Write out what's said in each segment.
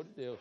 amor de Deus.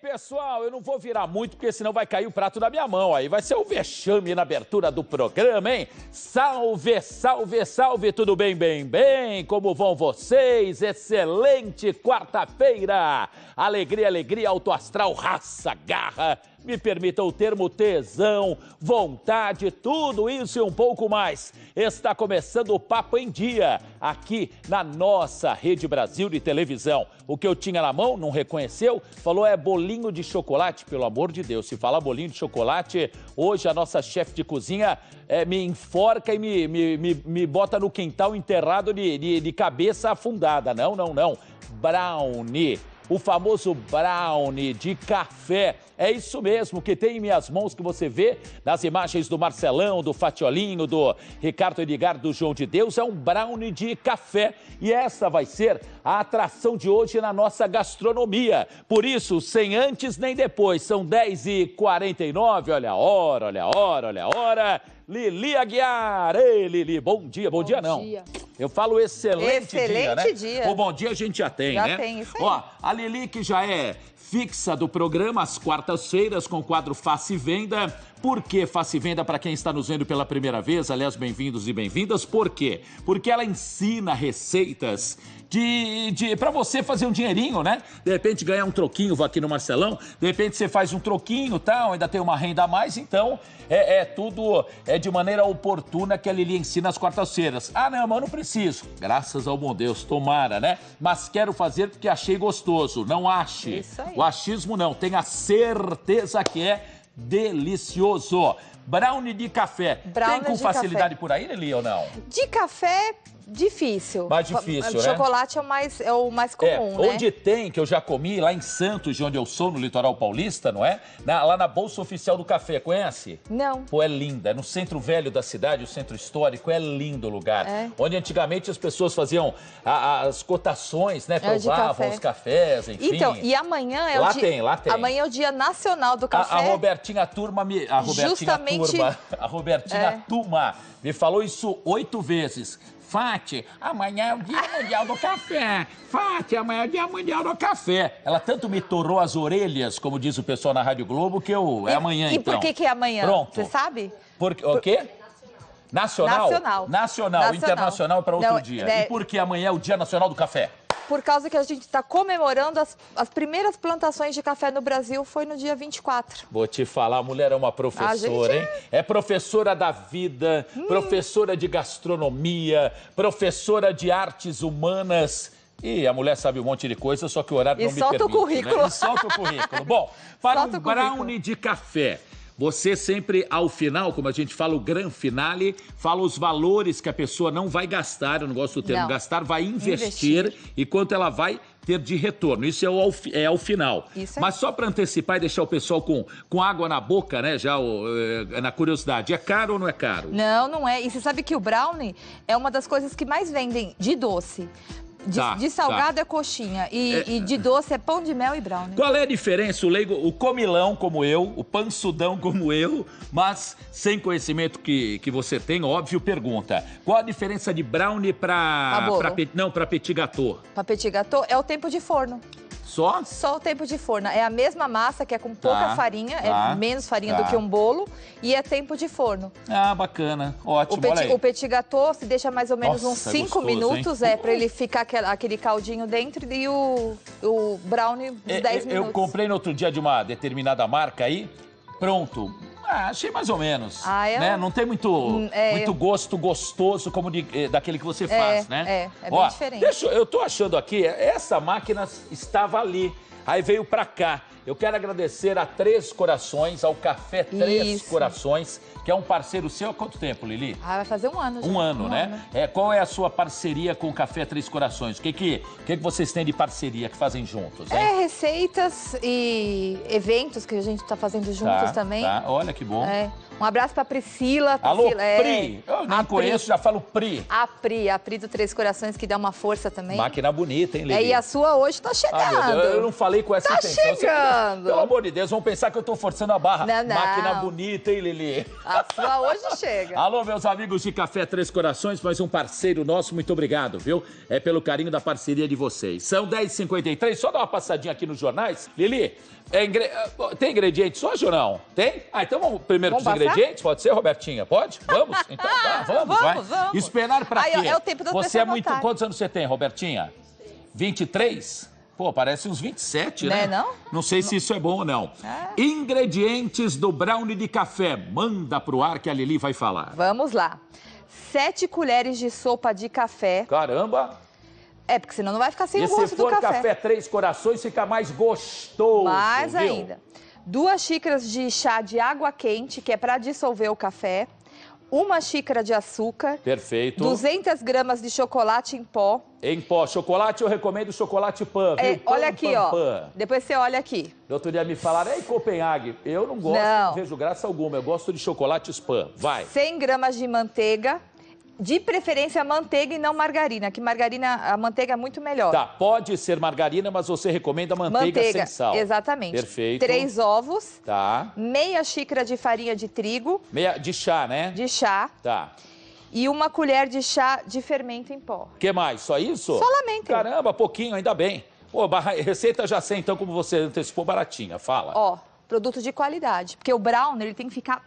pessoal, eu não vou virar muito porque senão vai cair o prato da minha mão. Aí vai ser o um vexame na abertura do programa, hein? Salve, salve, salve, tudo bem, bem, bem? Como vão vocês? Excelente quarta-feira! Alegria, alegria, autoastral, astral, raça, garra, me permita o termo tesão, vontade, tudo isso e um pouco mais. Está começando o Papo em Dia, aqui na nossa Rede Brasil de televisão. O que eu tinha na mão, não reconheceu, falou é bolinho de chocolate, pelo amor de Deus. Se falar bolinho de chocolate, hoje a nossa chefe de cozinha é, me enforca e me, me, me, me, bota no quintal enterrado de, de, de cabeça afundada. Não, não, não. Brownie o famoso brownie de café é isso mesmo que tem em minhas mãos que você vê nas imagens do Marcelão, do Fatiolinho, do Ricardo Edgar, do João de Deus, é um brownie de café. E essa vai ser a atração de hoje na nossa gastronomia. Por isso, sem antes nem depois, são 10h49, olha a hora, olha a hora, olha a hora. Lili Aguiar. Ei, Lili, bom dia. Bom, bom dia, não. Dia. Eu falo excelente, excelente dia, né? dia. O bom dia a gente já tem, já né? Já tem, isso aí. Ó, a Lili que já é fixa do programa às quartas-feiras com o quadro Face e Venda porque Face Venda, para quem está nos vendo pela primeira vez, aliás, bem-vindos e bem-vindas, por quê? Porque ela ensina receitas de, de para você fazer um dinheirinho, né? De repente ganhar um troquinho, vou aqui no Marcelão, de repente você faz um troquinho tal, ainda tem uma renda a mais, então é, é tudo é de maneira oportuna que a Lili ensina às quartas-feiras. Ah, não, mas não preciso. Graças ao bom Deus, tomara, né? Mas quero fazer porque achei gostoso, não ache. Isso aí. O achismo não, tenha certeza que é delicioso. Brownie de café. Brownie Tem com facilidade café. por aí, Lili, ou não? De café difícil. Mais difícil, né? Chocolate é o mais, é o mais é, comum, é, Onde tem, que eu já comi, lá em Santos, de onde eu sou, no litoral paulista, não é? Na, lá na Bolsa Oficial do Café, conhece? Não. Pô, é linda. É no centro velho da cidade, o centro histórico, é lindo o lugar. É. Onde antigamente as pessoas faziam a, a, as cotações, né? É, Provavam café. os cafés, enfim. Então, e amanhã é lá o dia... Lá tem, lá tem. Amanhã é o Dia Nacional do Café. A, a Robertinha Turma me... A Robertinha Justamente... Turma. A Robertinha é. Turma me falou isso oito vezes Fati, amanhã é o Dia Mundial do Café. Fati, amanhã é o Dia Mundial do Café. Ela tanto me torrou as orelhas, como diz o pessoal na Rádio Globo, que eu... É e, é amanhã, e então. E por que, que é amanhã? Pronto. Você sabe? Porque, o quê? Nacional? Nacional. Nacional, nacional. internacional para outro Não, dia. É... E porque amanhã é o Dia Nacional do Café? por causa que a gente está comemorando as, as primeiras plantações de café no Brasil, foi no dia 24. Vou te falar, a mulher é uma professora, gente... hein? É professora da vida, hum. professora de gastronomia, professora de artes humanas. E a mulher sabe um monte de coisa, só que o horário e não me permite. E solta o currículo. Né? E solta o currículo. Bom, para solta um brownie de café, você sempre, ao final, como a gente fala, o gran finale, fala os valores que a pessoa não vai gastar, eu não gosto do termo não. gastar, vai investir, investir e quanto ela vai ter de retorno. Isso é o, é ao final. É Mas só para antecipar e deixar o pessoal com, com água na boca, né? Já o, eh, na curiosidade, é caro ou não é caro? Não, não é. E você sabe que o brownie é uma das coisas que mais vendem de doce. De, tá, de tá. salgado tá. é coxinha e, é... e, de doce é pão de mel e brownie. Qual é a diferença? O leigo, o comilão como eu, o pansudão como eu, mas sem conhecimento que, que você tem, óbvio, pergunta. Qual a diferença de brownie para... Não, para petit gâteau. Para petit gâteau é o tempo de forno. Só? Só o tempo de forno. É a mesma massa, que é com pouca tá, farinha, é tá, é menos farinha tá. do que um bolo, e é tempo de forno. Ah, bacana. Ótimo, o petit, o petit gâteau se deixa mais ou menos Nossa, uns 5 é minutos, hein? é, para ele ficar aquele, aquele, caldinho dentro e o, o brownie uns 10 é, é minutos. Eu comprei no outro dia de uma determinada marca aí, pronto, ah, achei mais ou menos. Ah, é? né? Não tem muito, hum, é, muito eu... gosto gostoso como de, eh, daquele que você é, faz, é, né? É, é bem Ó, diferente. Deixa, eu tô achando aqui, essa máquina estava ali, aí veio para cá. Eu quero agradecer a Três Corações, ao Café Três Isso. Corações, que é um parceiro seu há quanto tempo, Lili? Ah, vai fazer um ano já. Um ano, um né? Ano. É, qual é a sua parceria com o Café Três Corações? O que, que, que, que vocês têm de parceria que fazem juntos? Hein? É, receitas e eventos que a gente está fazendo juntos tá, também. Tá, olha. Olha que bom. É. Um abraço pra Priscila. Priscila Alô, é... Pri. Eu nem a conheço, Pri. já falo Pri. A Pri, a Pri do Três Corações, que dá uma força também. Máquina bonita, hein, Lili? É, e a sua hoje tá chegando. Ah, Deus, eu não falei com essa tá intenção. Tá chegando. Você... Pelo amor de Deus, vão pensar que eu tô forçando a barra. Não, não. Máquina bonita, hein, Lili? A sua hoje chega. Alô, meus amigos de Café Três Corações, mais um parceiro nosso, muito obrigado, viu? É pelo carinho da parceria de vocês. São 10h53, só dá uma passadinha aqui nos jornais. Lili, é ingre... Tem ingredientes hoje ou não? Tem? Ah, então vamos primeiro com os ingredientes? Pode ser, Robertinha? Pode? Vamos? Então tá, vamos, vamos, vai. Vamos. Esperar pra Aí, É o tempo do Você é muito... Quantos anos você tem, Robertinha? 23? Pô, parece uns 27, né? Não é, não? Não sei não. se isso é bom ou não. É. Ingredientes do brownie de café. Manda pro ar que a Lili vai falar. Vamos lá. 7 colheres de sopa de café. Caramba! É, porque senão não vai ficar sem e o gosto do café. se for café Três Corações, fica mais gostoso. Mais viu? ainda. Duas xícaras de chá de água quente, que é para dissolver o café. Uma xícara de açúcar. Perfeito. 200 gramas de chocolate em pó. Em pó. Chocolate, eu recomendo chocolate pan, é, viu? É, pan, olha aqui, pan, ó. Pan. Depois você olha aqui. No outro dia me falaram, é Copenhague. Eu não gosto, não. não vejo graça alguma. Eu gosto de chocolate spam. Vai. 100 gramas de manteiga. De preferência manteiga e não margarina, que margarina, a manteiga é muito melhor. Tá, pode ser margarina, mas você recomenda manteiga, manteiga sem sal. Exatamente. Perfeito. Três ovos. Tá. Meia xícara de farinha de trigo. Meia de chá, né? De chá. Tá e uma colher de chá de fermento em pó. Que mais? Só isso? Solamente. Caramba, pouquinho, ainda bem. Pô, barra... receita já sei, então, como você antecipou, baratinha. Fala. Ó, produto de qualidade, porque o browner ele tem que ficar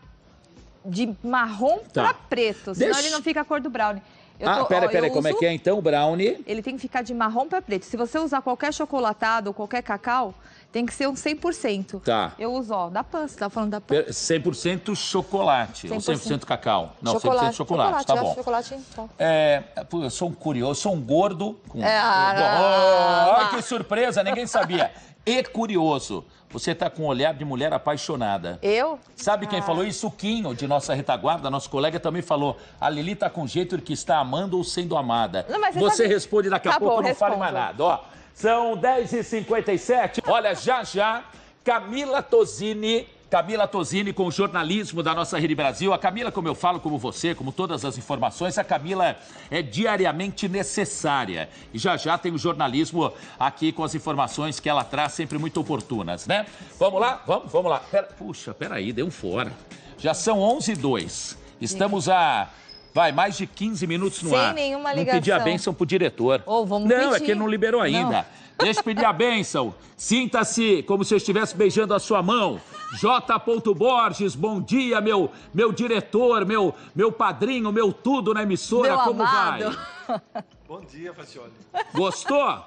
de marrom tá. para preto, senão Deixa... ele não fica a cor do brownie. Eu ah, tô, pera, pera, como é uso, é que é então o brownie? Ele tem que ficar de marrom para preto. Se você usar qualquer chocolatado ou qualquer cacau, tem que ser um 100%. Tá. Eu uso, ó, da Pan, você tá falando da Pan. 100% chocolate, 100%. ou 100% cacau. Não, chocolate. 100% chocolate, chocolate tá bom. Chocolate, então. É, eu sou um curioso, eu sou um gordo. Com... É, ah, ah, ah, que surpresa, ninguém sabia. e curioso. Você está com um olhar de mulher apaixonada. Eu? Sabe quem ah. falou isso? O Quinho, de nossa retaguarda, nosso colega, também falou. A Lili está com jeito de que está amando ou sendo amada. Não, mas você sabe... responde daqui a tá pouco, bom, não respondo. fale mais nada. Ó, são 10h57. Olha, já já, Camila Tosini Camila Tosini com o jornalismo da nossa Rede Brasil. A Camila, como eu falo, como você, como todas as informações, a Camila é diariamente necessária. E já já tem o jornalismo aqui com as informações que ela traz, sempre muito oportunas, né? Vamos lá? Vamos, vamos lá. Pera... Puxa, peraí, deu um fora. Já são 11 e 2. Estamos a... Vai, mais de 15 minutos no Sem ar. Sem nenhuma ligação. Não pedi a bênção pro diretor. Ou oh, vamos Não, é pedir. é que ele não liberou ainda. Não. Deixa eu pedir a bênção. Sinta-se como se eu estivesse beijando a sua mão. J. Borges, bom dia, meu meu diretor, meu meu padrinho, meu tudo na emissora. Meu como amado. vai? Bom dia, Facioli. Gostou?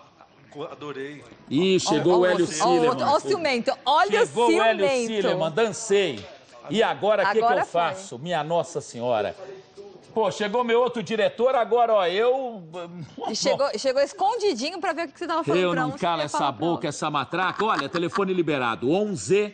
Adorei. Ih, chegou oh, o Hélio Sileman. Olha o ciumento, olha o ciumento. Chegou o Hélio Sileman, dancei. E agora o que, que eu foi. faço? Minha Nossa Senhora. Pô, chegou meu outro diretor, agora, ó, eu. E chegou, chegou escondidinho para ver o que você tava falando. Eu não um, essa boca, essa matraca. Olha, telefone liberado: 11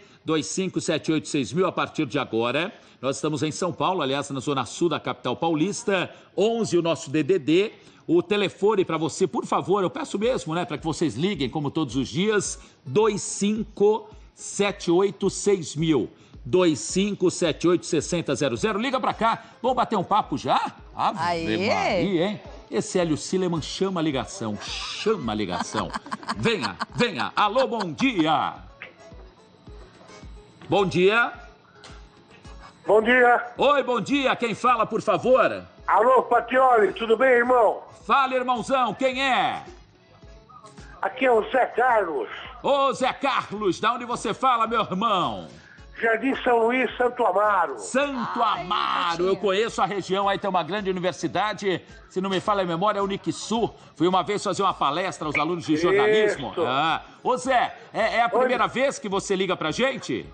mil a partir de agora. Nós estamos em São Paulo, aliás, na zona sul da capital paulista. 11 o nosso DDD. O telefone para você, por favor, eu peço mesmo, né, para que vocês liguem como todos os dias, 25786000. 2578-6000. Liga pra cá. Vamos bater um papo já? Ave Aê. Maria, hein? Esse Hélio Sileman chama a ligação, chama a ligação. venha, venha. Alô, bom dia. Bom dia. Bom dia. Oi, bom dia. Quem fala, por favor? Alô, Patioli, tudo bem, irmão? Fala, irmãozão, quem é? Aqui é o Zé Carlos. Ô, Zé Carlos, da onde você fala, meu irmão? Jardim São Luís, Santo Amaro. Santo Amaro, eu conheço a região, aí tem uma grande universidade, se não me falha a memória, é o Uniquisu. Fui uma vez fazer uma palestra aos alunos de jornalismo. Ah. Ô Zé, é, é a primeira Oi. vez que você liga pra gente?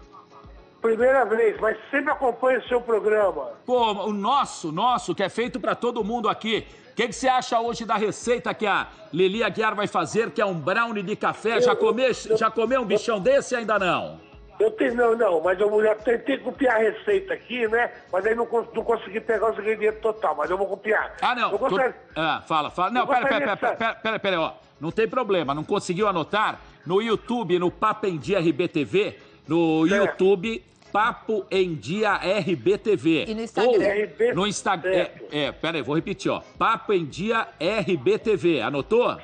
Primeira vez, mas sempre acompanho o seu programa. Pô, o nosso, nosso, que é feito para todo mundo aqui. O que, que, você acha hoje da receita que a Lili Aguiar vai fazer, que é um brownie de café? Eu, já, come, eu, já comeu um bichão desse ainda não? Eu tenho, não, não, mas eu já tentei copiar a receita aqui, né? Mas aí não, não consegui pegar o ingredientes total, mas eu vou copiar. Ah, não. Eu gostaria... tu... Ah, fala, fala. Não, pera, pera, pera, pera, pera, pera, ó. Não tem problema, não conseguiu anotar? No YouTube, no Papo em Dia RBTV, no é. YouTube, Papo em Dia RBTV. E no Instagram. RB... No Instagram. É, é, pera aí, vou repetir, ó. Papo em Dia RBTV. Anotou?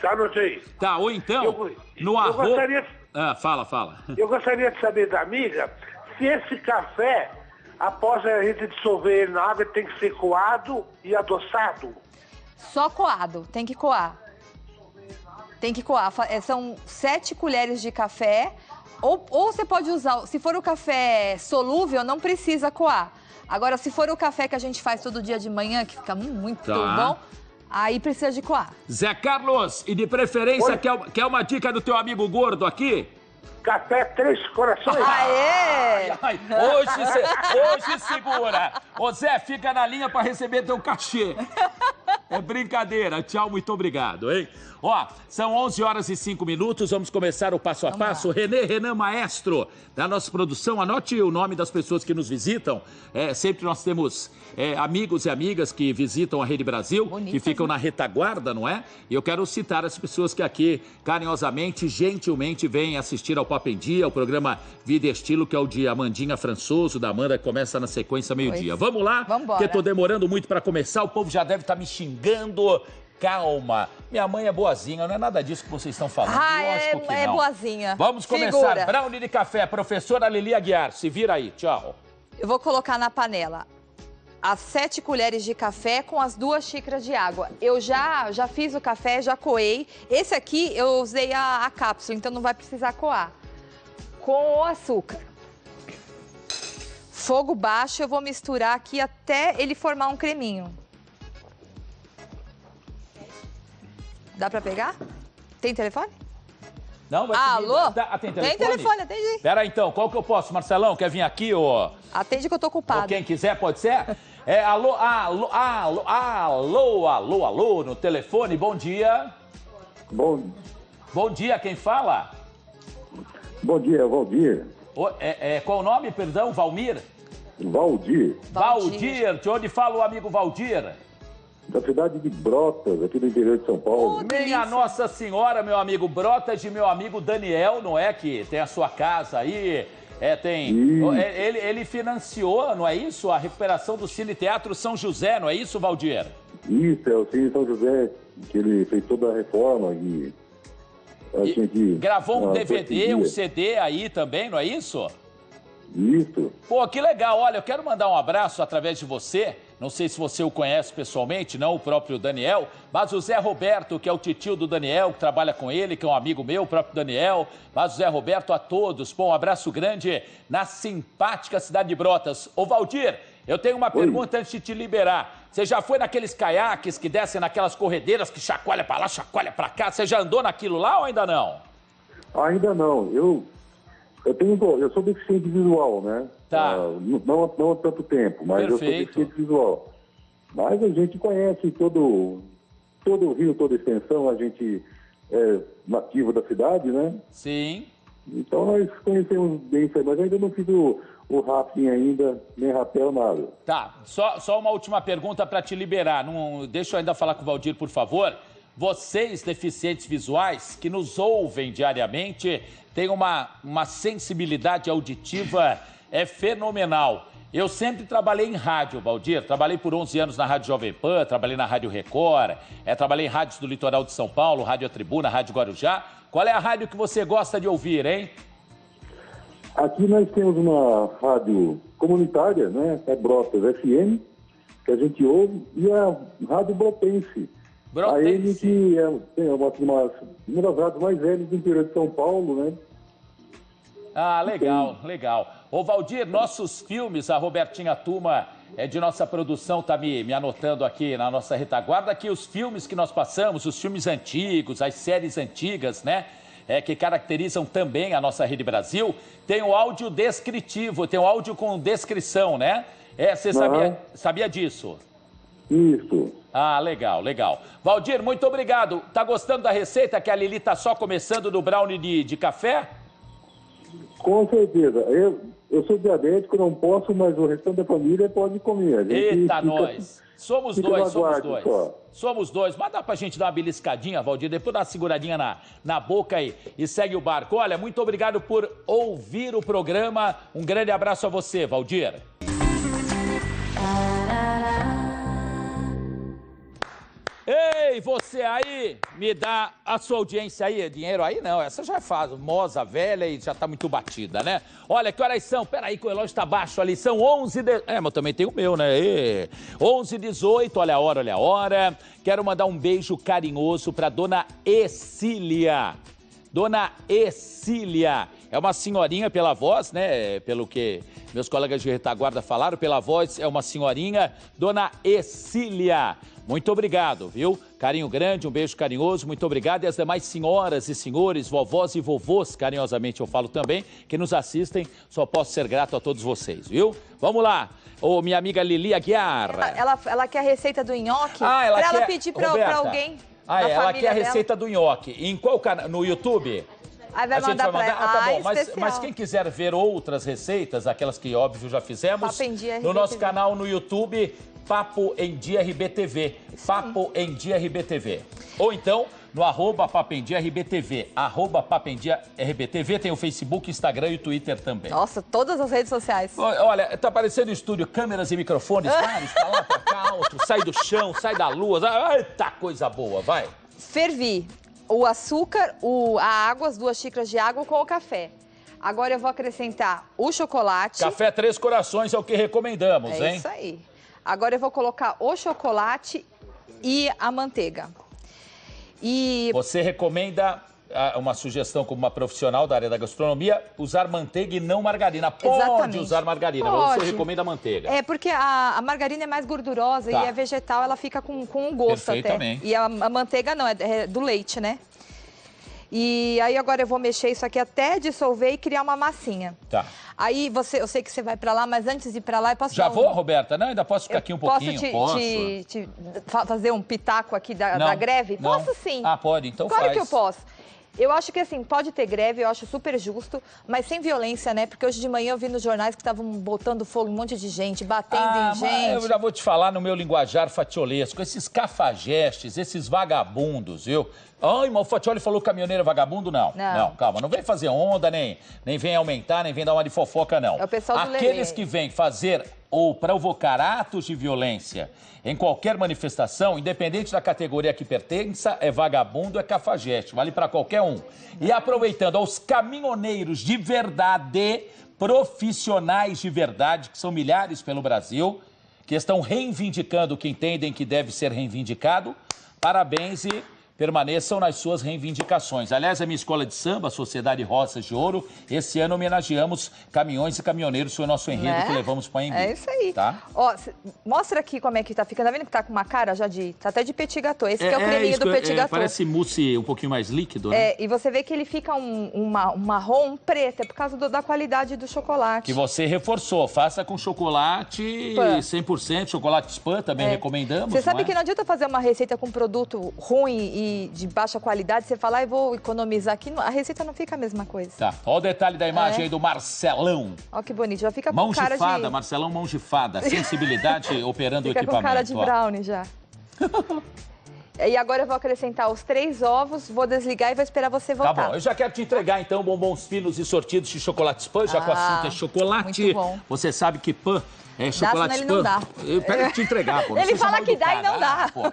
Já Anotei. Tá, ou então, eu, no eu Gostaria... Ah, fala, fala. Eu gostaria de saber da amiga se esse café, após a gente dissolver ele na água, tem que ser coado e adoçado. Só coado, tem que coar. Tem que coar. É, são sete colheres de café. Ou, ou você pode usar, se for o café solúvel, não precisa coar. Agora, se for o café que a gente faz todo dia de manhã, que fica muito tá. bom, Aí precisa de coar. Zé Carlos, e de preferência, quer, quer uma dica do teu amigo gordo aqui? Café Três Corações. Aê! Ai, ai. Hoje, hoje segura. Ô Zé, fica na linha para receber teu cachê. É brincadeira. Tchau, muito obrigado, hein? Ó, são 11 horas e 5 minutos. Vamos começar o passo a vamos passo. Lá. Renê Renan Maestro, da nossa produção. Anote o nome das pessoas que nos visitam. É, sempre nós temos é, amigos e amigas que visitam a Rede Brasil, Bonita, que ficam né? na retaguarda, não é? E eu quero citar as pessoas que aqui, carinhosamente, gentilmente, vêm assistir ao Pop em Dia, o programa Vida e Estilo, que é o de Amandinha Françoso, da Amanda, que começa na sequência meio-dia. Vamos lá, Vambora. porque estou demorando muito para começar. O povo já deve estar tá me xingando calma. Minha mãe é boazinha, não é nada disso que vocês estão falando. Ah, Lógico é, que é não. é boazinha. Vamos começar. Segura. Brownie de café, professora Lili Aguiar. Se vira aí, tchau. Eu vou colocar na panela as sete colheres de café com as duas xícaras de água. Eu já, já fiz o café, já coei. Esse aqui eu usei a, a cápsula, então não vai precisar coar. Com o açúcar. Fogo baixo, eu vou misturar aqui até ele formar um creminho. Dá para pegar? Tem telefone? Não, vai Alô? Dá, ah, tem telefone? Tem telefone, atende. Pera então, qual que eu posso? Marcelão, quer vir aqui, ó Atende que eu tô ocupado. Ou quem quiser, pode ser? É, alô, alô, alô, alô, alô, alô, no telefone, bom dia. Bom. Bom dia, quem fala? Bom dia, Valdir. O, é, é, qual o nome, perdão? Valmir? Valdir. Valdir, de onde fala o amigo Valdir? da cidade de Brotas, aqui do interior de São Paulo. Bem, é é a Nossa Senhora, meu amigo, Brotas de meu amigo Daniel, não é? Que tem a sua casa aí. É, tem. É, ele, ele financiou, não é isso? A recuperação do Cine Teatro São José, não é isso, Valdir? Isso, é o Cine São José, que ele fez toda a reforma e. Assim, gravou um DVD, um CD aí também, não é isso? Isso. Pô, que legal. Olha, eu quero mandar um abraço através de você não sei se você o conhece pessoalmente, não o próprio Daniel, mas o Zé Roberto, que é o titio do Daniel, que trabalha com ele, que é um amigo meu, o próprio Daniel. Mas o Zé Roberto a todos. Bom, um abraço grande na simpática cidade de Brotas. Ô, Valdir, eu tenho uma Oi. pergunta antes de te liberar. Você já foi naqueles caiaques que descem naquelas corredeiras que chacoalha para lá, chacoalha para cá? Você já andou naquilo lá ou ainda não? Ainda não. Eu, eu, tenho, eu sou deficiente visual, né? Tá. Uh, não, não há tanto tempo, mas Perfeito. eu sou deficiente visual. Mas a gente conhece todo, todo o rio, toda a extensão, a gente é nativo da cidade, né? Sim. Então nós conhecemos bem isso aí, mas ainda não fiz o, o rafting ainda, nem rapel, nada. Tá, só, só uma última pergunta para te liberar. Não, deixa eu ainda falar com o Valdir, por favor. Vocês, deficientes visuais, que nos ouvem diariamente, têm uma, uma sensibilidade auditiva é fenomenal. Eu sempre trabalhei em rádio, Valdir. Trabalhei por 11 anos na Rádio Jovem Pan, trabalhei na Rádio Record, é, trabalhei em rádios do litoral de São Paulo, Rádio Tribuna, Rádio Guarujá. Qual é a rádio que você gosta de ouvir, hein? Aqui nós temos uma rádio comunitária, né? É Brotas FM, que a gente ouve, e é a Rádio Brotense. Brotense. A que é, é uma, uma das rádios mais velhas do interior de São Paulo, né? Ah, então, legal, legal. Ô, Valdir, nossos filmes, a Robertinha Tuma é de nossa produção, tá me, me anotando aqui na nossa retaguarda, que os filmes que nós passamos, os filmes antigos, as séries antigas, né? É, que caracterizam também a nossa Rede Brasil, tem o áudio descritivo, tem o áudio com descrição, né? É, você sabia, sabia disso? Isso. Ah, legal, legal. Valdir, muito obrigado. Tá gostando da receita que a Lili tá só começando do brownie de, de café? Com certeza. Eu, eu sou diabético, não posso, mas o restante da família pode comer. Eita, fica, assim, nós! Somos fica dois, somos dois. Só. Somos dois. Mas dá pra gente dar uma beliscadinha, Valdir, depois dá uma seguradinha na, na boca aí e segue o barco. Olha, muito obrigado por ouvir o programa. Um grande abraço a você, Valdir. Ei, você aí, me dá a sua audiência aí, dinheiro aí não, essa já é fácil, moza velha e já tá muito batida, né? Olha, que horas são? Peraí que o relógio tá baixo ali, são 11... De... É, mas também tem o meu, né? E... 11 18, olha a hora, olha a hora. Quero mandar um beijo carinhoso pra dona Ecília. Dona Ecília. É uma senhorinha pela voz, né? Pelo que meus colegas de retaguarda falaram, pela voz é uma senhorinha, Dona Ecília. Muito obrigado, viu? Carinho grande, um beijo carinhoso, muito obrigado. E as demais senhoras e senhores, vovós e vovôs, carinhosamente eu falo também, que nos assistem, só posso ser grato a todos vocês, viu? Vamos lá. Ô, oh, minha amiga Lili Aguiar. Ela, ela, ela, quer a receita do nhoque ah, ela pra quer... ela pedir pra, pra alguém. Ah, é, ela quer a receita do nhoque. Em qual canal? No YouTube? Aí vai a gente vai mandar. Ah, tá bom. Ah, mas, mas, quem quiser ver outras receitas, aquelas que, óbvio, já fizemos, no nosso canal no YouTube, Papo em Dia RBTV. Papo em Dia RBTV. Ou então, no arroba Papendia RBTV. Arroba Papendia RBTV tem o Facebook, Instagram e o Twitter também. Nossa, todas as redes sociais. Olha, tá aparecendo estúdio, câmeras e microfones, vários, pra tá lá, pra cá, outro, sai do chão, sai da lua, eita tá coisa boa, vai. Fervi, o açúcar, o, a água, as duas xícaras de água com o café. Agora eu vou acrescentar o chocolate. Café Três Corações é o que recomendamos, é hein? É isso aí. Agora eu vou colocar o chocolate e a manteiga. E... Você recomenda uma sugestão como uma profissional da área da gastronomia, usar manteiga e não margarina. Pode Exatamente. usar margarina, Pode. mas você recomenda a manteiga. É, porque a, a margarina é mais gordurosa tá. e a vegetal ela fica com, com um gosto até. E a, a manteiga não, é, é do leite, né? E aí agora eu vou mexer isso aqui até dissolver e criar uma massinha. Tá. Aí você, eu sei que você vai para lá, mas antes de ir para lá, eu posso Já um... vou, Roberta? Não, ainda posso ficar eu aqui um pouquinho. Te, posso te, te, fazer um pitaco aqui da, da greve? Não. Posso sim. Ah, pode, então claro faz. Claro que eu posso. Eu acho que assim, pode ter greve, eu acho super justo, mas sem violência, né? Porque hoje de manhã eu vi nos jornais que estavam botando fogo um monte de gente, batendo ah, em gente. Eu já vou te falar no meu linguajar fatiolesco, esses cafajestes, esses vagabundos, viu? Ai, o Fatioli falou caminhoneiro é vagabundo, não. Não, não calma. Não vem fazer onda, nem, nem vem aumentar, nem vem dar uma de fofoca, não. É o pessoal do Aqueles Lelê. que vêm fazer ou provocar atos de violência em qualquer manifestação, independente da categoria que pertença, é vagabundo, é cafajeste, vale para qualquer um. E aproveitando aos caminhoneiros de verdade, profissionais de verdade, que são milhares pelo Brasil, que estão reivindicando o que entendem que deve ser reivindicado, parabéns e permaneçam nas suas reivindicações. Aliás, a minha escola de samba, a Sociedade Roças de Ouro, esse ano homenageamos caminhões e caminhoneiros, foi o nosso enredo é? que levamos para Anhembi. É isso aí. Tá? Ó, mostra aqui como é que tá ficando. Tá vendo que tá com uma cara já de... Tá até de petit gâteau. Esse é, é o é creminho é, do petit gâteau. parece mousse um pouquinho mais líquido, né? É, e você vê que ele fica um, uma, um marrom preto, é por causa do, da qualidade do chocolate. Que você reforçou. Faça com chocolate Pan. 100%, chocolate spam também é. recomendamos. Você sabe é? que não adianta fazer uma receita com produto ruim e de, baixa qualidade, você fala, ah, vou economizar aqui, a receita não fica a mesma coisa. Tá. Olha o detalhe da imagem é. aí do Marcelão. Olha que bonito, já fica mão com cara Mão de... Marcelão mão de Fada sensibilidade operando fica o equipamento. Fica com cara de brownie já. E agora eu vou acrescentar os três ovos, vou desligar e vou esperar você voltar. Tá bom, eu já quero te entregar então bombons finos e sortidos de chocolate pan, já ah, que assunto é chocolate. Muito bom. Você sabe que pan é chocolate dá, não Dá. Eu pego te entregar, pô. Não ele fala que dá cara, e não dá. Pô.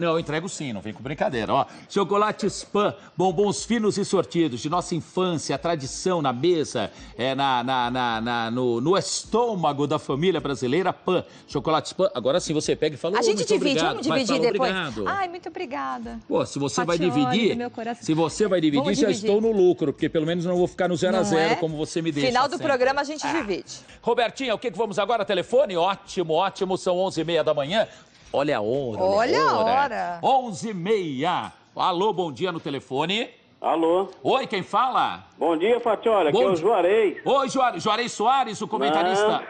Não, eu entrego sim, não vem com brincadeira, ó. Chocolate spam, bombons finos e sortidos de nossa infância, tradição na mesa, é, na, na, na, na no, no, estômago da família brasileira, pan. Chocolate spam, agora sim você pega e fala. A gente divide, obrigado. vamos tá dividir fala, depois. Obrigado. Ai, muito obrigada. Pô, se você vai dividir, se você vai dividir, já estou no lucro, porque pelo menos não vou ficar no zero a zero é? como você me deixa. Final do sempre. programa a gente ah. divide. Robertinha, o que, que vamos agora, telefone? telefone? Ótimo, ótimo. São 11h30 da manhã. Olha a hora. Né? Olha a hora. hora. 11h30. Alô, bom dia no telefone. Alô. Oi, quem fala? Bom dia, Fatiola. aqui é o Juarez. Oi, Juarez, Juarez Soares, o comentarista.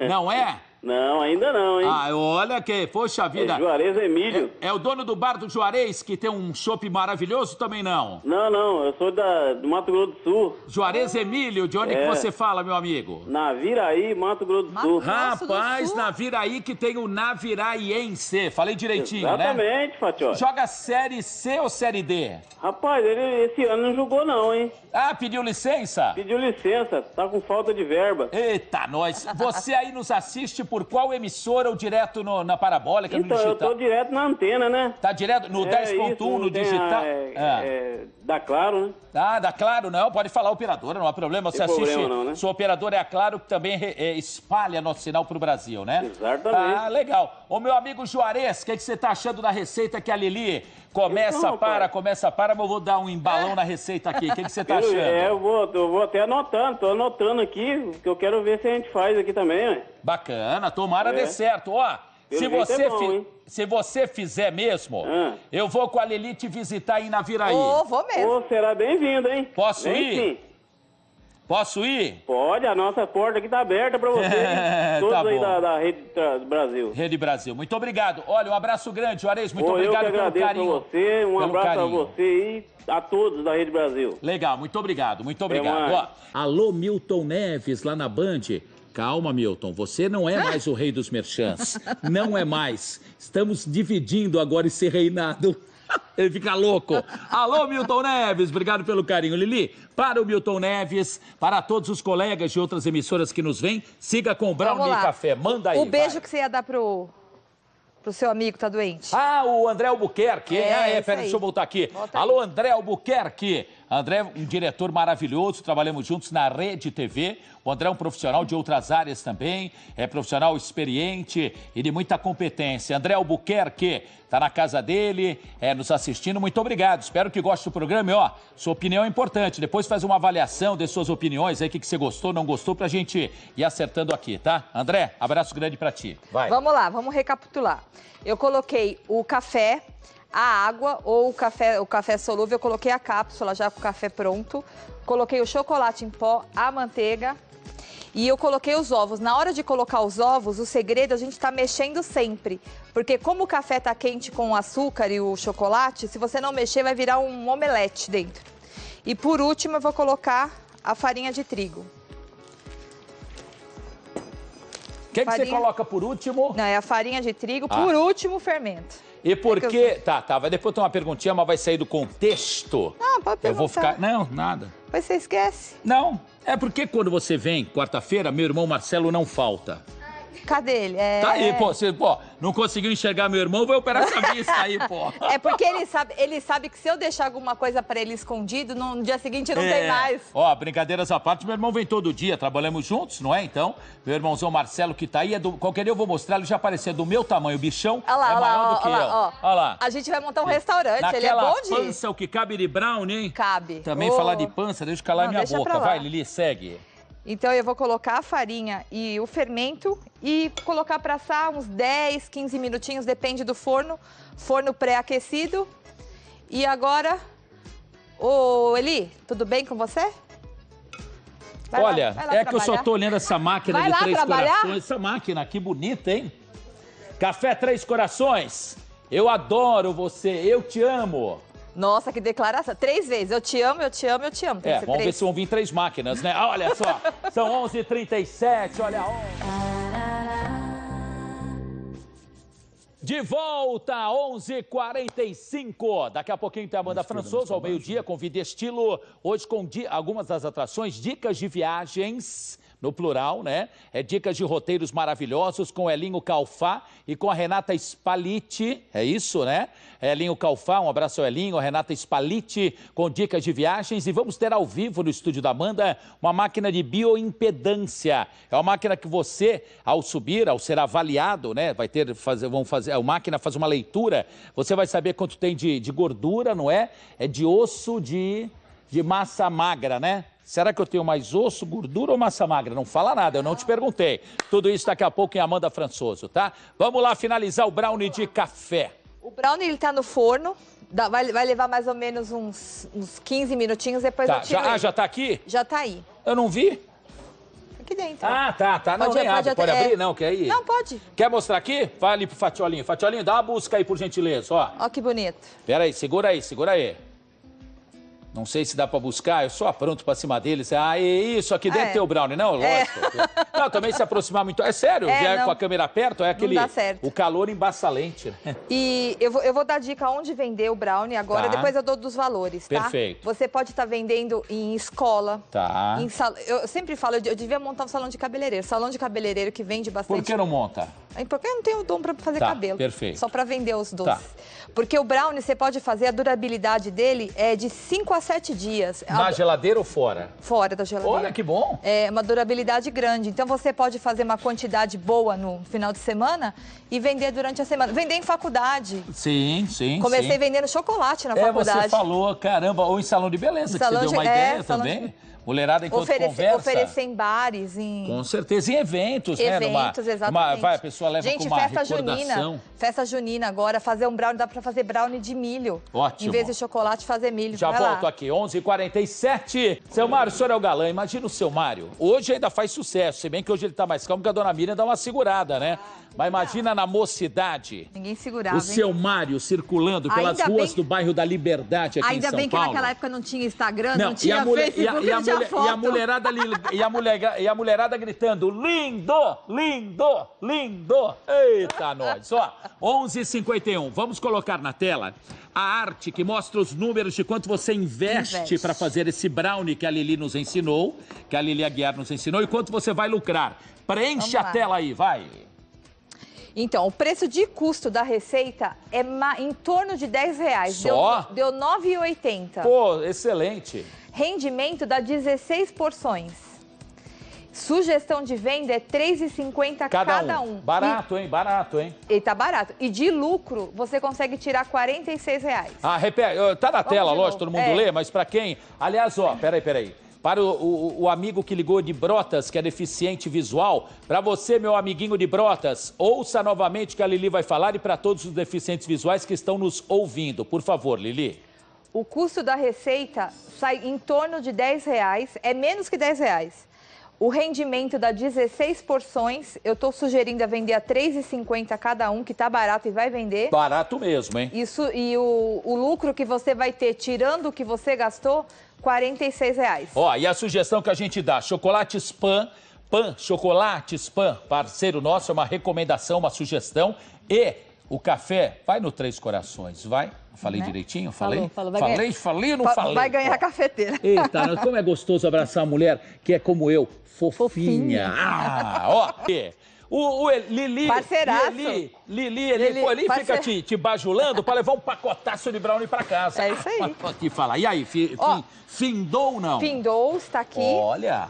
Não, Não é? Não, ainda não, hein? Ah, olha que, poxa vida. É Juarez Emílio. É, é, é, o dono do bar do Juarez, que tem um chopp maravilhoso também, não? Não, não, eu sou da, do Mato Grosso do Sul. Juarez Emílio, é de onde é. que você fala, meu amigo? Naviraí, Mato Grosso do Sul. Rapaz, do Sul? Naviraí que tem o Naviraiense, falei direitinho, Exatamente, né? Exatamente, Fatiote. Joga Série C ou Série D? Rapaz, ele esse ano não jogou não, hein? Ah, pediu licença? Pediu licença, tá com falta de verba. Eita, nós. Você aí nos assiste por qual emissora ou direto no, na parabólica, então, no digital? eu tô direto na antena, né? Tá direto no é 10.1, no digital? A, é, ah. é. da Claro, né? Ah, da Claro, não. Pode falar operadora, não há problema. Você assiste. Problema não, né? Sua operadora é a Claro, que também re, é, espalha nosso sinal pro Brasil, né? Exatamente. Ah, legal. Ô, meu amigo Juarez, o que, que você tá achando da receita que a Lili começa, então, para, começa, para, mas eu vou dar um embalão é. na receita aqui. O que, que você tá é, achando? É, eu vou, eu vou até anotando, tô anotando aqui, que eu quero ver se a gente faz aqui também, né? Bacana, tomara é. dê certo. Ó, se é você, é bom, fi... se você fizer mesmo, ah. eu vou com a Lili te visitar em Naviraí. Oh, vou mesmo. Oh, será bem-vindo, hein? Posso Vem ir? Sim. Posso ir? Pode, a nossa porta aqui está aberta para você. É, todos tá aí da, da, Rede Brasil. Rede Brasil, muito obrigado. Olha, um abraço grande, Juarez, muito obrigado eu que agradeço pelo carinho. você, um abraço carinho. a você e a todos da Rede Brasil. Legal, muito obrigado, muito obrigado. Ó, alô, Milton Neves, lá na Band. Calma, Milton, você não é mais o rei dos merchants. Não é mais. Estamos dividindo agora esse reinado. Ele fica louco. Alô, Milton Neves, obrigado pelo carinho. Lili, para o Milton Neves, para todos os colegas de outras emissoras que nos vêm, siga com o Brownie Café. Manda aí. O beijo vai. que você ia dar pro. Pro seu amigo que tá doente. Ah, o André Albuquerque. É, ah, é, peraí, deixa eu voltar aqui. Volta Alô, André Albuquerque. André, um diretor maravilhoso, trabalhamos juntos na Rede TV. O André é um profissional de outras áreas também, é profissional experiente e de muita competência. André Albuquerque está na casa dele, é, nos assistindo. Muito obrigado. Espero que goste do programa. E, ó, sua opinião é importante. Depois faz uma avaliação de suas opiniões aí, o que, que você gostou, não gostou, para a gente ir acertando aqui, tá? André, abraço grande para ti. Vai. Vamos lá, vamos recapitular. Eu coloquei o café, a água ou o café, o café solúvel, eu coloquei a cápsula já com o café pronto, coloquei o chocolate em pó, a manteiga e eu coloquei os ovos. Na hora de colocar os ovos, o segredo é a gente tá mexendo sempre, porque como o café está quente com o açúcar e o chocolate, se você não mexer vai virar um omelete dentro. E por último, eu vou colocar a farinha de trigo. O que, farinha... É que você coloca por último? Não, é a farinha de trigo, ah. por último, fermento. E é por quê? que... Tá, tá, vai depois ter uma perguntinha, mas vai sair do contexto. Não, pode perguntar. Eu vou ficar... Não, nada. Mas você esquece. Não, é porque quando você vem quarta-feira, meu irmão Marcelo não falta. Cadê ele? É... Tá aí, pô. pô, não conseguiu enxergar meu irmão, vai operar essa vista aí, pô. É porque ele sabe, ele sabe que se eu deixar alguma coisa para ele escondido, no dia seguinte não é. tem mais. Ó, brincadeiras à parte, meu irmão vem todo dia, trabalhamos juntos, não é? Então, meu irmãozão Marcelo que tá aí, é do, qualquer dia eu vou mostrar, ele já apareceu é do meu tamanho, o bichão olha lá, é maior lá, do que olha eu. Lá, olha lá. A gente vai montar um restaurante, Naquela ele é bom de... pança, o que cabe de brown, hein? Cabe. Também oh. falar de pança, deixa eu calar não, minha boca. Vai, Lili, segue. Então eu vou colocar a farinha e o fermento e colocar para assar uns 10, 15 minutinhos, depende do forno, forno pré-aquecido. E agora, ô Eli, tudo bem com você? Vai Olha, lá, lá é trabalhar. que eu só tô olhando essa máquina vai de três trabalhar? corações. Essa máquina, que bonita, hein? Café Três Corações, eu adoro você, eu te amo. Nossa, que declaração. Três vezes. Eu te amo, eu te amo, eu te amo. Tem é, vamos três. ver se vão vir três máquinas, né? Ah, olha só, são 11h37, olha... De volta, 11h45. Daqui a pouquinho tem a Amanda Françoso, ao meio-dia, com Vida Estilo. Hoje com algumas das atrações, dicas de viagens no plural, né? É dicas de roteiros maravilhosos com Elinho Calfá e com a Renata Spaliti, é isso, né? É, Elinho Calfá, um abraço ao Elinho, Renata Spaliti com dicas de viagens e vamos ter ao vivo no estúdio da Amanda uma máquina de bioimpedância. É uma máquina que você, ao subir, ao ser avaliado, né? Vai ter, fazer, vão fazer, a máquina faz uma leitura, você vai saber quanto tem de, de gordura, não é? É de osso, de de massa magra, né? Será que eu tenho mais osso, gordura ou massa magra? Não fala nada, eu não te perguntei. Tudo isso daqui a pouco em Amanda Françoso, tá? Vamos lá finalizar o brownie de café. O brownie ele tá no forno, vai, vai levar mais ou menos uns, uns 15 minutinhos, depois tá, eu tiro. Já, ah, já tá aqui? Já tá aí. Eu não vi? Aqui dentro. Ah, tá, tá. Pode, não, nem pode, abre. Pode abrir? É... Não, quer ir? Não, pode. Quer mostrar aqui? Vai ali pro Fatiolinho. Fatiolinho, dá uma busca aí, por gentileza, ó. Ó que bonito. Pera aí, segura aí, segura aí. Não sei se dá para buscar, eu só apronto para cima deles. É, ah, e é isso, aqui dentro é. tem o brownie. Não, é. lógico. É. Não, também se aproximar muito. É sério, é, vier não, com a câmera perto, é aquele. Não dá certo. O calor embaça lente, né? E eu vou, eu vou dar dica onde vender o brownie agora, tá. depois eu dou dos valores, tá? Perfeito. Você pode estar tá vendendo em escola. Tá. Em sal... Eu sempre falo, eu devia montar um salão de cabeleireiro. Salão de cabeleireiro que vende bastante. Por que não monta? Porque eu não tenho dom para fazer tá, cabelo. Perfeito. Só para vender os tá. doces. Tá. Porque o brownie, você pode fazer, a durabilidade dele é de 5 a sete dias. Na a... geladeira ou fora? Fora da geladeira. Olha, que bom! É uma durabilidade grande. Então você pode fazer uma quantidade boa no final de semana e vender durante a semana. Vender em faculdade. Sim, sim. Comecei sim. vendendo chocolate na faculdade. É, você falou, caramba, ou em salão de beleza, salão que você deu uma é, de... ideia também. Mulherada enquanto oferecer, conversa. Oferecer em bares, em... Com certeza, em eventos, né, eventos né? Eventos, exatamente. Uma, vai, a pessoa leva Gente, uma festa junina, festa junina agora, fazer um brownie, dá pra fazer brownie de milho. Ótimo. Em vez de chocolate, fazer milho. Já vai volto lá. aqui, 11h47. Seu Mário, o senhor é o galã, imagina o seu Mário. Hoje ainda faz sucesso, se bem que hoje ele tá mais calmo que a dona Miriam dá uma segurada, né? Ah, Mas imagina na mocidade. Ninguém segurava, O seu Mário circulando pelas ainda ruas do bairro da Liberdade aqui ainda em São Paulo. Ainda bem que naquela época não tinha Instagram, não, não tinha Facebook, e a, e a não tinha a foto. E a mulherada, e, a mulher, e a mulherada gritando, lindo, lindo, lindo. Eita, nós. Ó, 11h51, vamos colocar na tela a arte que mostra os números de quanto você investe, investe. para fazer esse brownie que a Lili nos ensinou, que a Lili Aguiar nos ensinou, e quanto você vai lucrar. Preenche a tela aí, vai. Então, o preço de custo da receita é em torno de 10 reais. Só? Deu, deu 9,80. Pô, excelente. Rendimento dá 16 porções. Sugestão de venda é R$ 3,50 cada, cada um. um. Barato, e... hein? Barato, hein? E tá barato. E de lucro, você consegue tirar R$ reais. Ah, repete. Tá na Vamos tela, lógico, todo mundo é. lê, mas para quem... Aliás, ó, peraí, peraí. Para o, o, o, amigo que ligou de Brotas, que é deficiente visual, para você, meu amiguinho de Brotas, ouça novamente o que a Lili vai falar e para todos os deficientes visuais que estão nos ouvindo. Por favor, Lili. O custo da receita sai em torno de 10 reais, é menos que 10 reais. O rendimento dá 16 porções. Eu estou sugerindo a vender a R$3,50 cada um, que está barato e vai vender. Barato mesmo, hein? Isso, e o, o lucro que você vai ter tirando o que você gastou, R$ reais. Ó, e a sugestão que a gente dá, chocolate spam, pan, chocolate spam, parceiro nosso, é uma recomendação, uma sugestão. E o café vai no Três Corações, vai? Falei né? direitinho? Falei? Falou, falou, falei, ganhar... falei não Fa falei? Vai ganhar a cafeteira. Eita, como é gostoso abraçar uma mulher que é como eu, fofinha. fofinha. Ah, ó. É. O, o Lili, Parceiraço. Lili, Lili, ele, Lili, pô, ele fica te, te bajulando para levar um pacotaço de brownie para casa. É isso aí. Aqui fala, e aí, fi, ó, fim, findou ou não? Findou, está aqui. Olha.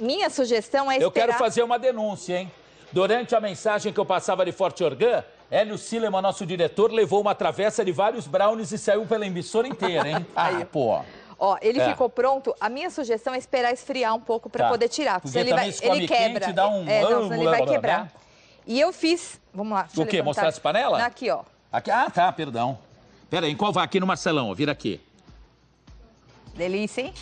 Minha sugestão é esperar... Eu quero fazer uma denúncia, hein? Durante a mensagem que eu passava de Forte Organ, Hélio Silema, nosso diretor, levou uma travessa de vários brownies e saiu pela emissora inteira, hein? Aí, ah, pô. Ó, ele é. ficou pronto. A minha sugestão é esperar esfriar um pouco para tá. poder tirar. Porque ele vai, ele quebra. Quente, dá um é, não, ele vai quebrar. Né? E eu fiz, vamos lá. o quê? Mostrar essa panela? Aqui, ó. Aqui, ah, tá, perdão. Pera aí, qual vai? Aqui no Marcelão, ó, vira aqui. Delícia, hein?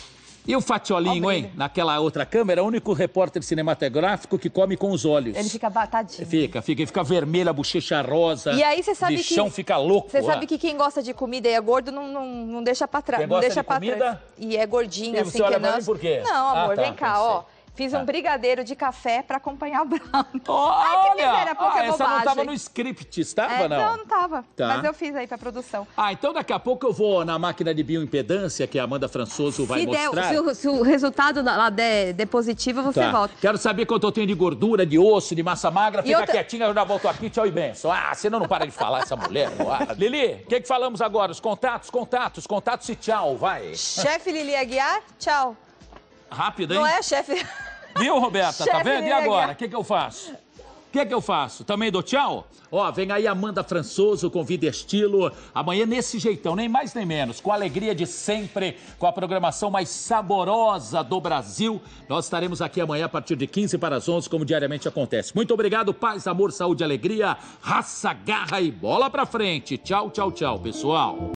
E o fatiolinho, hein? Naquela outra câmera, é o único repórter cinematográfico que come com os olhos. Ele fica batadinho. Fica, fica. Ele fica vermelho, a bochecha rosa. E aí você sabe que... O fica louco. Você sabe que quem gosta de comida e é gordo não, não, não deixa pra trás. não deixa de pra trás. E é gordinho, e assim, você que olha não... por quê? Não, ah, amor, ah, tá, vem tá cá, ó. Fiz tá. um brigadeiro de café para acompanhar o brownie. Olha, Ai, que miséria, ah, essa bobagem. não tava no script, estava, é, não? Não, não tava. Tá. Mas eu fiz aí pra produção. Ah, então daqui a pouco eu vou na máquina de bioimpedância que a Amanda Françoso vai se mostrar. se, o, se o resultado lá der, der positivo, você tá. volta. Quero saber quanto eu tenho de gordura, de osso, de massa magra. Fica quietinha, eu já volto aqui, tchau e benção. Ah, você não para de falar essa mulher. Ah, Lili, o que, que falamos agora? Os contatos, contatos, contatos e tchau, vai. Chefe Lili Aguiar, tchau. Rápida, hein? Não é, chefe? Viu, Roberta? tá vendo? E agora? O que, que eu faço? O que, que eu faço? Também dou tchau? Ó, vem aí Amanda Françoso com Vida Estilo. Amanhã nesse jeitão, nem mais nem menos. Com a alegria de sempre, com a programação mais saborosa do Brasil. Nós estaremos aqui amanhã a partir de 15 para as 11, como diariamente acontece. Muito obrigado, paz, amor, saúde, alegria, raça, garra e bola pra frente. Tchau, tchau, tchau, pessoal.